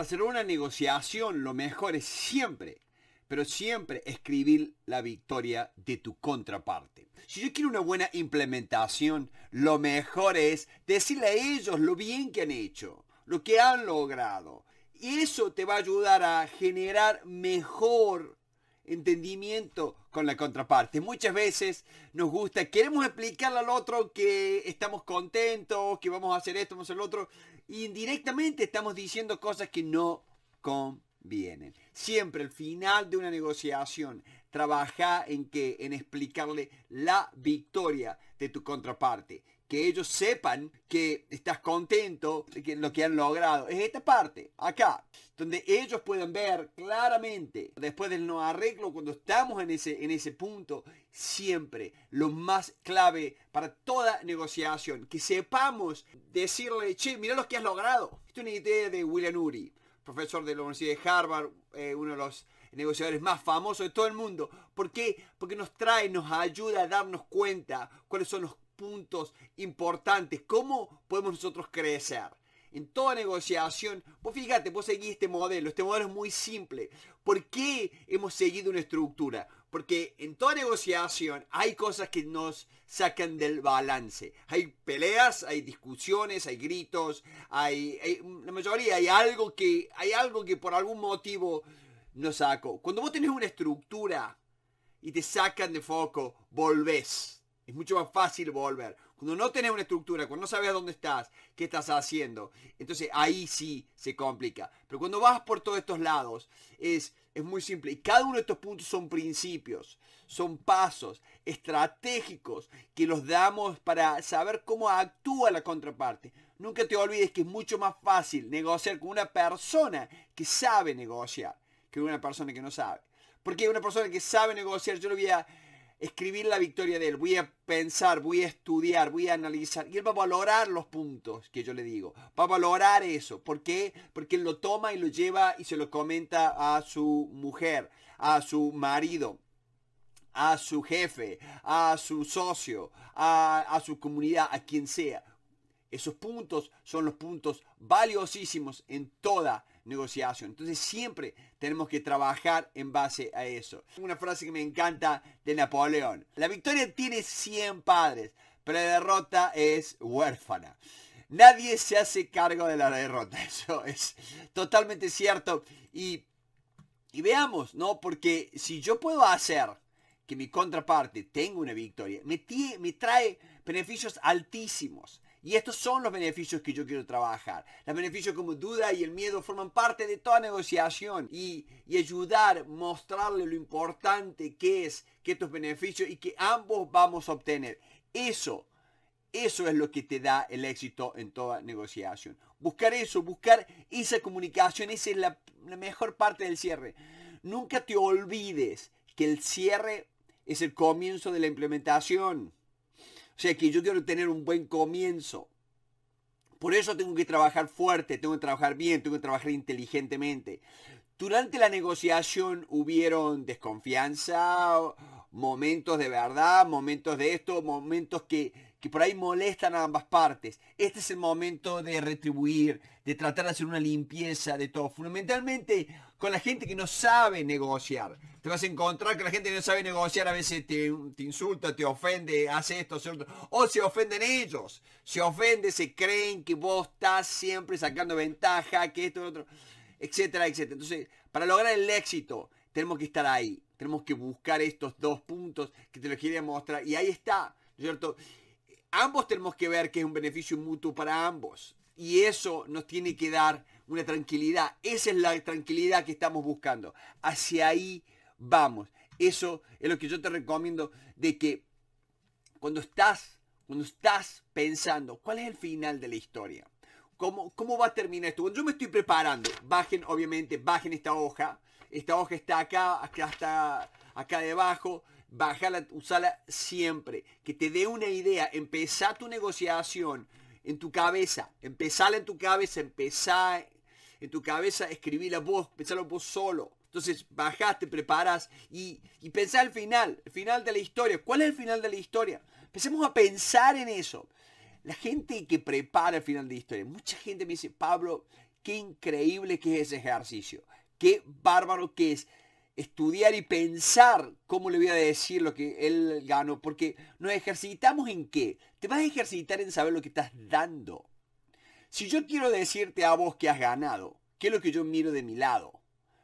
hacer una negociación, lo mejor es siempre, pero siempre escribir la victoria de tu contraparte. Si yo quiero una buena implementación, lo mejor es decirle a ellos lo bien que han hecho, lo que han logrado. Y eso te va a ayudar a generar mejor entendimiento con la contraparte. Muchas veces nos gusta, queremos explicarle al otro que estamos contentos, que vamos a hacer esto, vamos a hacer lo otro, indirectamente estamos diciendo cosas que no convienen. Siempre al final de una negociación, trabaja en que en explicarle la victoria de tu contraparte que ellos sepan que estás contento de lo que han logrado. Es esta parte, acá, donde ellos pueden ver claramente, después del no arreglo, cuando estamos en ese, en ese punto, siempre lo más clave para toda negociación, que sepamos decirle, che, mira lo que has logrado. Esto es una idea de William Uri, profesor de la Universidad de Harvard, eh, uno de los negociadores más famosos de todo el mundo. ¿Por qué? Porque nos trae, nos ayuda a darnos cuenta cuáles son los puntos importantes. ¿Cómo podemos nosotros crecer? En toda negociación, vos fíjate, vos seguís este modelo. Este modelo es muy simple. ¿Por qué hemos seguido una estructura? Porque en toda negociación hay cosas que nos sacan del balance. Hay peleas, hay discusiones, hay gritos, hay, la mayoría hay algo que hay algo que por algún motivo nos sacó. Cuando vos tenés una estructura y te sacan de foco, volvés es mucho más fácil volver. Cuando no tenés una estructura, cuando no sabes dónde estás, qué estás haciendo, entonces ahí sí se complica. Pero cuando vas por todos estos lados, es, es muy simple. Y cada uno de estos puntos son principios, son pasos estratégicos que los damos para saber cómo actúa la contraparte. Nunca te olvides que es mucho más fácil negociar con una persona que sabe negociar que una persona que no sabe. Porque una persona que sabe negociar, yo lo voy a escribir la victoria de él, voy a pensar, voy a estudiar, voy a analizar. Y él va a valorar los puntos que yo le digo, va a valorar eso. ¿Por qué? Porque él lo toma y lo lleva y se lo comenta a su mujer, a su marido, a su jefe, a su socio, a, a su comunidad, a quien sea. Esos puntos son los puntos valiosísimos en toda negociación. Entonces siempre tenemos que trabajar en base a eso. Una frase que me encanta de Napoleón. La victoria tiene 100 padres, pero la derrota es huérfana. Nadie se hace cargo de la derrota. Eso es totalmente cierto. Y, y veamos, ¿no? Porque si yo puedo hacer que mi contraparte tenga una victoria, me, me trae beneficios altísimos. Y estos son los beneficios que yo quiero trabajar. Los beneficios como duda y el miedo forman parte de toda negociación y, ayudar, mostrarle lo importante que es que estos beneficios y que ambos vamos a obtener. Eso, eso es lo que te da el éxito en toda negociación. Buscar eso, buscar esa comunicación, esa es la mejor parte del cierre. Nunca te olvides que el cierre es el comienzo de la implementación sea que yo quiero tener un buen comienzo. Por eso tengo que trabajar fuerte, tengo que trabajar bien, tengo que trabajar inteligentemente. Durante la negociación hubieron desconfianza, momentos de verdad, momentos de esto, momentos que que por ahí molestan a ambas partes. Este es el momento de retribuir, de tratar de hacer una limpieza de todo. Fundamentalmente con la gente que no sabe negociar. Te vas a encontrar que la gente que no sabe negociar a veces te, insulta, te ofende, hace esto, hace otro. O se ofenden ellos. Se ofenden, se creen que vos estás siempre sacando ventaja, que esto, otro, etcétera, etcétera. Entonces, para lograr el éxito, tenemos que estar ahí. Tenemos que buscar estos dos puntos que te los quería mostrar. Y ahí está, ¿no es cierto? ambos tenemos que ver que es un beneficio mutuo para ambos. Y eso nos tiene que dar una tranquilidad. Esa es la tranquilidad que estamos buscando. Hacia ahí vamos. Eso es lo que yo te recomiendo de que cuando estás, cuando estás pensando, ¿cuál es el final de la historia? ¿Cómo, ¿Cómo va a terminar esto? Cuando yo me estoy preparando, bajen, obviamente, bajen esta hoja. Esta hoja está acá, acá está, acá debajo bájala, usala siempre, que te dé una idea, Empezar tu negociación en tu cabeza, empezala en tu cabeza, empezar en tu cabeza, la vos, pensalo vos solo. Entonces bajás, te preparas y, y pensá el final, el final de la historia. ¿Cuál es el final de la historia? Empecemos a pensar en eso. La gente que prepara el final de la historia, mucha gente me dice, Pablo, qué increíble que es ese ejercicio, qué bárbaro que es estudiar y pensar cómo le voy a decir lo que él ganó, porque nos ejercitamos en qué? Te vas a ejercitar en saber lo que estás dando. Si yo quiero decirte a vos que has ganado, ¿qué es lo que yo miro de mi lado?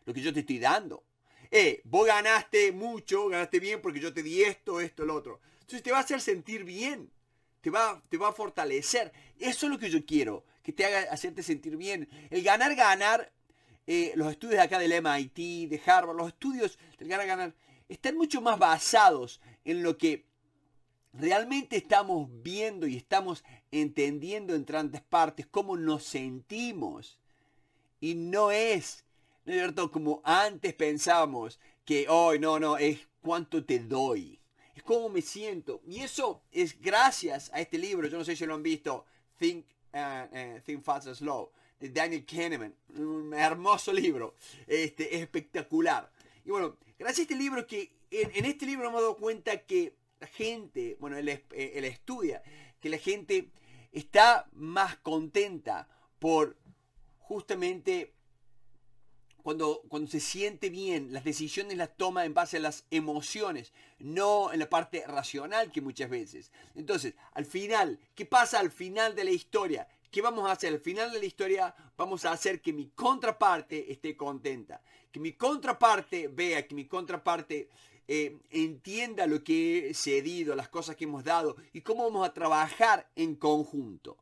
Lo que yo te estoy dando. Eh, vos ganaste mucho, ganaste bien porque yo te di esto, esto, el otro. Entonces te va a hacer sentir bien, te va, te va a fortalecer. Eso es lo que yo quiero, que te haga hacerte sentir bien. El ganar, ganar eh, los estudios de acá del MIT, de Harvard, los estudios del ganar están mucho más basados en lo que realmente estamos viendo y estamos entendiendo en tantas partes cómo nos sentimos. Y no es, ¿no es cierto? Como antes pensábamos que, hoy no, no, es cuánto te doy. Es cómo me siento. Y eso es gracias a este libro. Yo no sé si lo han visto, Think, eh, eh, Think Fast and Slow de Daniel Kahneman. Un hermoso libro, este, espectacular. Y bueno, gracias a este libro que en, este libro hemos dado cuenta que la gente, bueno, él, eh, estudia, que la gente está más contenta por justamente cuando, cuando, se siente bien, las decisiones las toma en base a las emociones, no en la parte racional que muchas veces. Entonces, al final, ¿qué pasa al final de la historia? ¿Qué vamos a hacer? Al final de la historia vamos a hacer que mi contraparte esté contenta, que mi contraparte vea, que mi contraparte eh, entienda lo que he cedido, las cosas que hemos dado y cómo vamos a trabajar en conjunto.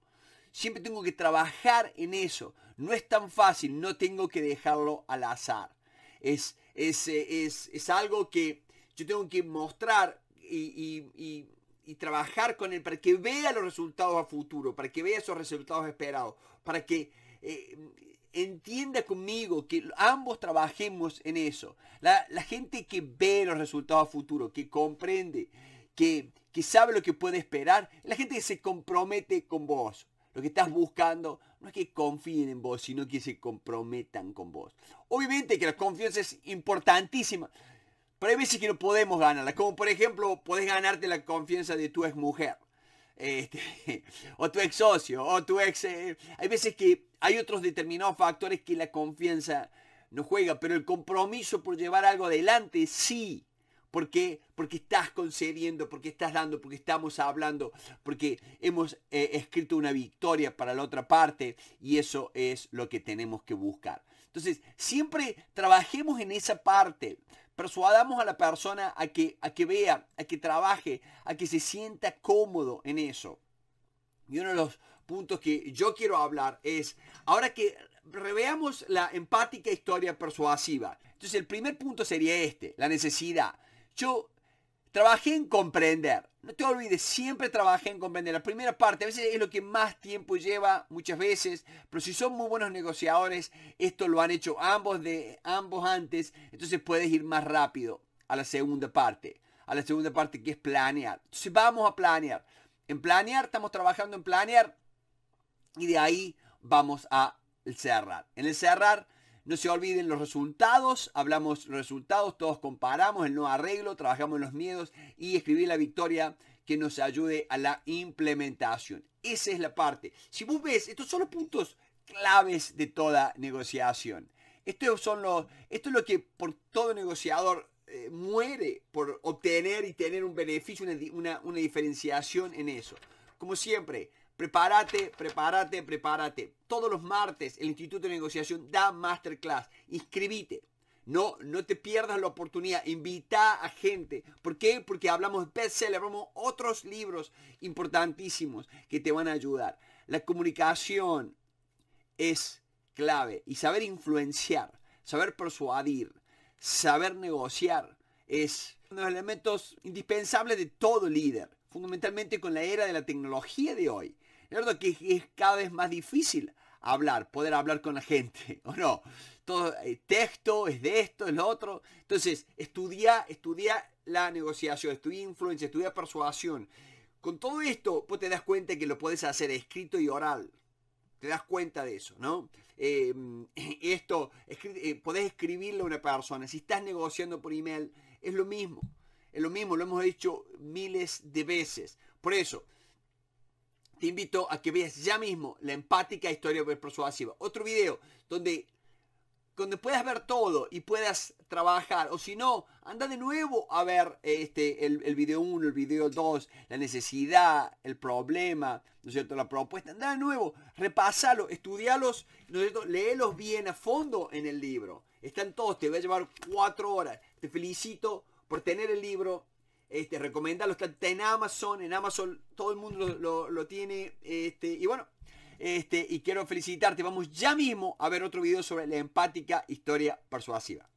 Siempre tengo que trabajar en eso. No es tan fácil, no tengo que dejarlo al azar. Es, es, eh, es, es algo que yo tengo que mostrar y y trabajar con él para que vea los resultados a futuro, para que vea esos resultados esperados, para que eh, entienda conmigo que ambos trabajemos en eso. La, gente que ve los resultados a futuro, que comprende, que, que sabe lo que puede esperar, la gente que se compromete con vos. Lo que estás buscando no es que confíen en vos, sino que se comprometan con vos. Obviamente que la confianza es importantísima, pero hay veces que no podemos ganarla. como por ejemplo, podés ganarte la confianza de tu ex mujer. Este, o tu ex socio, o tu ex... Eh, hay veces que hay otros determinados factores que la confianza no juega, pero el compromiso por llevar algo adelante sí. ¿Por Porque estás concediendo, porque estás dando, porque estamos hablando, porque hemos eh, escrito una victoria para la otra parte y eso es lo que tenemos que buscar. Entonces, siempre trabajemos en esa parte. Persuadamos a la persona a que, a que vea, a que trabaje, a que se sienta cómodo en eso. Y uno de los puntos que yo quiero hablar es, ahora que reveamos la empática historia persuasiva, entonces el primer punto sería este, la necesidad. Yo Trabajé en comprender. No te olvides, siempre trabajé en comprender. La primera parte a veces es lo que más tiempo lleva, muchas veces, pero si son muy buenos negociadores, esto lo han hecho ambos, de, ambos antes, entonces puedes ir más rápido a la segunda parte. A la segunda parte que es planear. Entonces vamos a planear. En planear, estamos trabajando en planear y de ahí vamos a cerrar. En el cerrar no se olviden los resultados, hablamos resultados, todos comparamos el no arreglo, trabajamos los miedos y escribir la victoria que nos ayude a la implementación. Esa es la parte. Si vos ves, estos son los puntos claves de toda negociación. son los, esto es lo que por todo negociador eh, muere por obtener y tener un beneficio, una diferenciación en eso. Como siempre, Prepárate, prepárate, prepárate. Todos los martes el Instituto de Negociación da masterclass. Inscribite. No, no te pierdas la oportunidad. Invita a gente. ¿Por qué? Porque hablamos de bestseller, hablamos otros libros importantísimos que te van a ayudar. La comunicación es clave y saber influenciar, saber persuadir, saber negociar es uno de los elementos indispensables de todo líder, fundamentalmente con la era de la tecnología de hoy. ¿Cierto? Que es cada vez más difícil hablar, poder hablar con la gente, ¿o no? Todo el eh, texto es de esto, es lo otro. Entonces, estudia, estudia la negociación, estudia influencia, estudia persuasión. Con todo esto, pues te das cuenta que lo puedes hacer escrito y oral. Te das cuenta de eso, ¿no? Em, esto, puedes eh, podés escribirle a una persona. Si estás negociando por email, es lo mismo. Es lo mismo, lo hemos hecho miles de veces. Por eso, te invito a que veas ya mismo la empática historia persuasiva. Otro video donde, donde puedas ver todo y puedas trabajar. O si no, anda de nuevo a ver eh, este, el, el video 1, el video 2, la necesidad, el problema, ¿no es cierto? La propuesta. Anda de nuevo, repásalo, estudialos, ¿no es cierto? Léelos bien a fondo en el libro. Están todos, te va a llevar cuatro horas. Te felicito por tener el libro este, los está, en Amazon, en Amazon todo el mundo lo, tiene. Este, y bueno, este, y quiero felicitarte. Vamos ya mismo a ver otro video sobre la empática historia persuasiva.